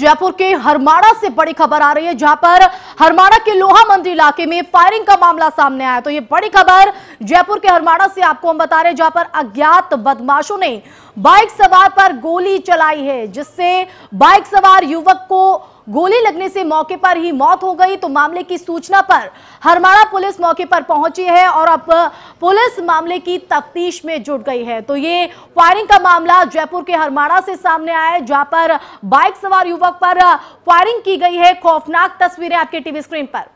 जयपुर के हरमाड़ा से बड़ी खबर आ रही है जहां पर हरमाड़ा के लोहा मंदिर इलाके में फायरिंग का मामला सामने आया तो ये बड़ी खबर जयपुर के हरमाड़ा से आपको हम बता रहे हैं जहां पर अज्ञात बदमाशों ने बाइक सवार पर गोली चलाई है जिससे बाइक सवार युवक को गोली लगने से मौके पर ही मौत हो गई तो मामले की सूचना पर हरमाड़ा पुलिस मौके पर पहुंची है और अब पुलिस मामले की तफ्तीश में जुट गई है तो ये फायरिंग का मामला जयपुर के हरमाड़ा से सामने आया है जहां पर बाइक सवार युवक पर फायरिंग की गई है खौफनाक तस्वीरें आपके टीवी स्क्रीन पर